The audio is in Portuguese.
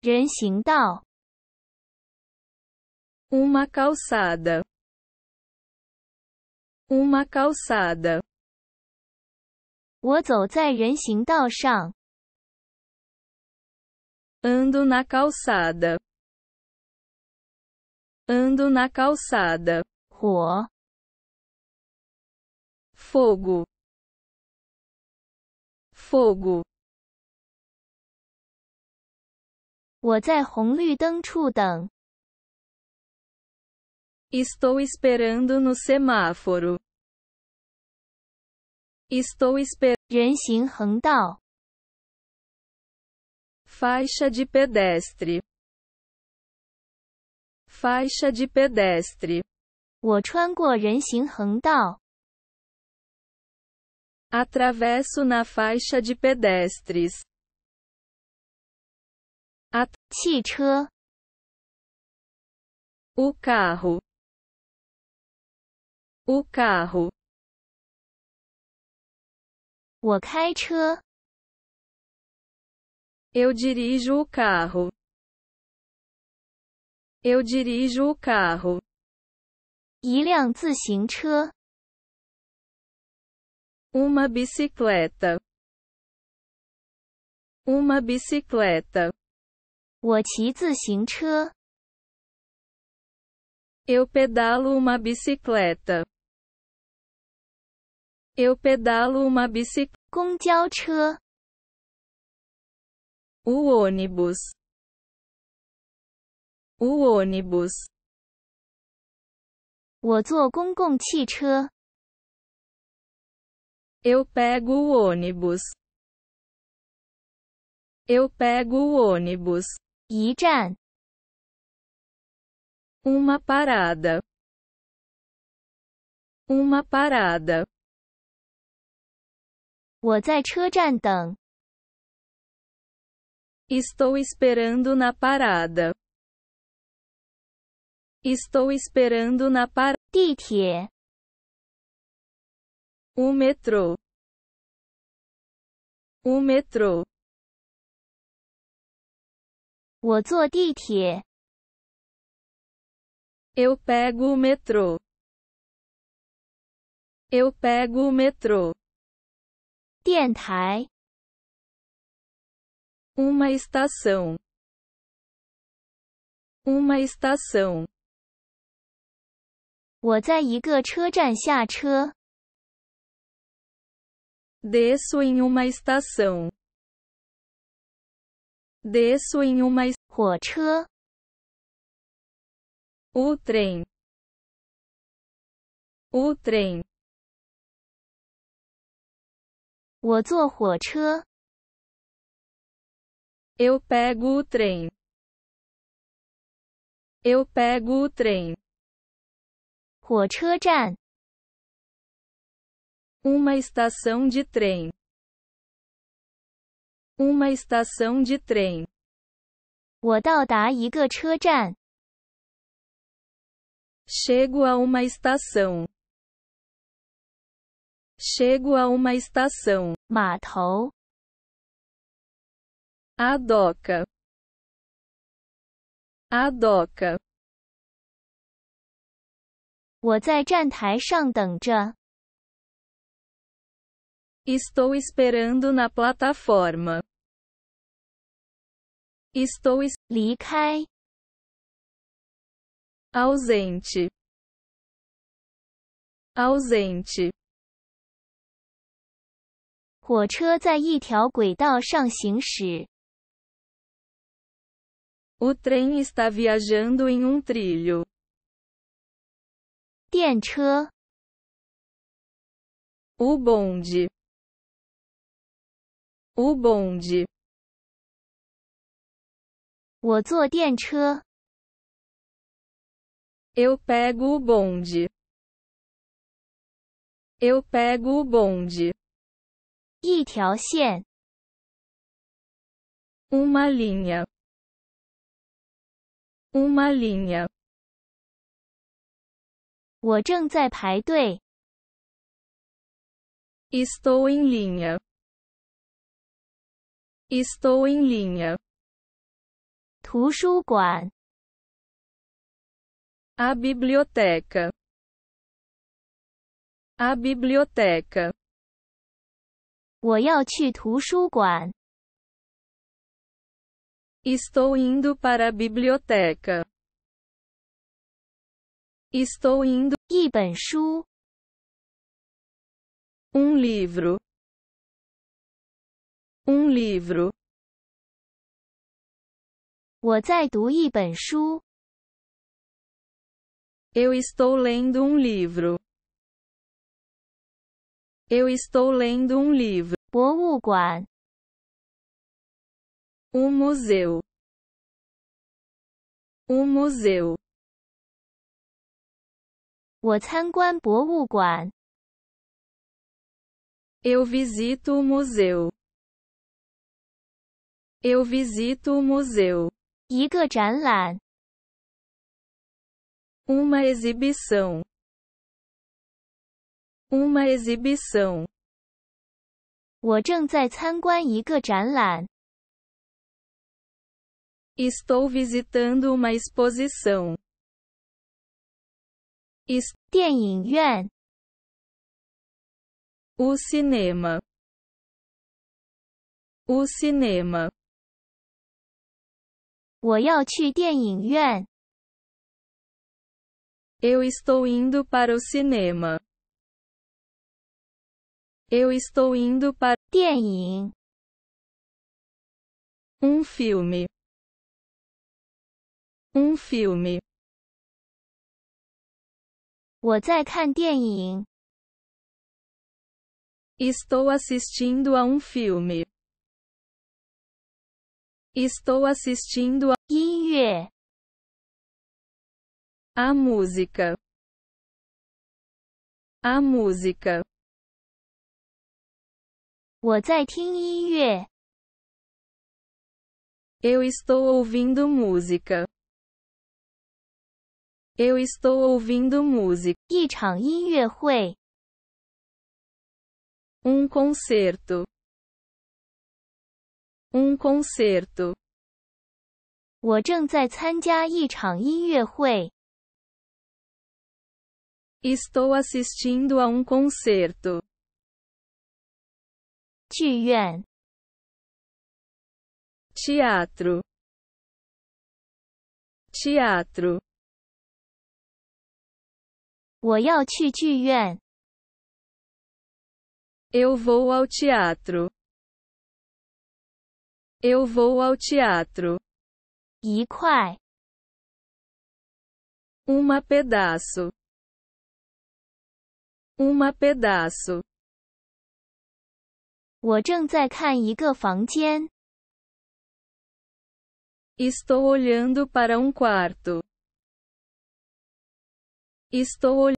人行道，uma calçada，uma calçada。我走在人行道上，andando na calçada，andando na calçada。火，fogo，fogo。我在红绿灯处等。Estou esperando no semáforo. Estou esperando. Faixa de pedestre. Faixa de pedestre. atravesso na faixa de pedestres a 汽车 o carro o carro 我开车 eu dirijo o carro eu dirijo o carro 一辆自行车 uma bicicleta uma bicicleta 我骑自行车。Eu pedalo uma bicicleta. Eu pedalo uma bicicleta. 公交车。O ônibus. O ônibus. 我坐公共汽车。Eu pego o ônibus. Eu pego o ônibus. 一站 uma parada uma parada 我在车站等 Estou esperando na parada. Estou esperando na parada. 地铁 O metrô. O metrô. 我坐地铁。Eu pego o metrô. Eu pego o metrô. 电台。uma estação. uma estação. 我在一个车站下车。Desço em uma estação. Desço em uma 火车 o trem o trem eu pego o trem eu pego o trem 火车站 uma estação de trem uma estação de trem. chego a uma estação. Chego a uma estação. A doca. A doca. 我在站台上等着。Estou esperando na plataforma. Estou es 离开 ausente ausente O trem está viajando em um trilho. 电车 o bonde o bonde. Eu pego o bonde. Eu pego o bonde. Uma linha. Uma linha. estou em linha. Estou em linha. 图书馆 A biblioteca. A biblioteca. Estou indo para a biblioteca. Estou indo. 一本书 Um livro. Um livro. Eu estou lendo um livro. Eu estou lendo um livro. Um museu. Um museu. Eu visito o museu. Eu visito o museu. Uma exibição. Uma exibição. estou visitando uma exposição. Es 电影院。O cinema. O cinema. 我要去电影院。Eu estou indo para o cinema. Eu estou indo para 电影。um filme. um filme. 我在看电影。Estou assistindo a um filme. Estou assistindo a é. a música a música 我在听音乐 eu estou ouvindo música eu estou ouvindo música 一场音乐会 um concerto um concerto. 我正在参加一场音乐会。Estou assistindo a um concerto. 剧院。Teatro. Teatro. 我要去剧院。Eu vou ao teatro. Eu vou ao teatro. 一块 uma pedaço. Uma pedaço. Estou olhando para um quarto. Estou olhando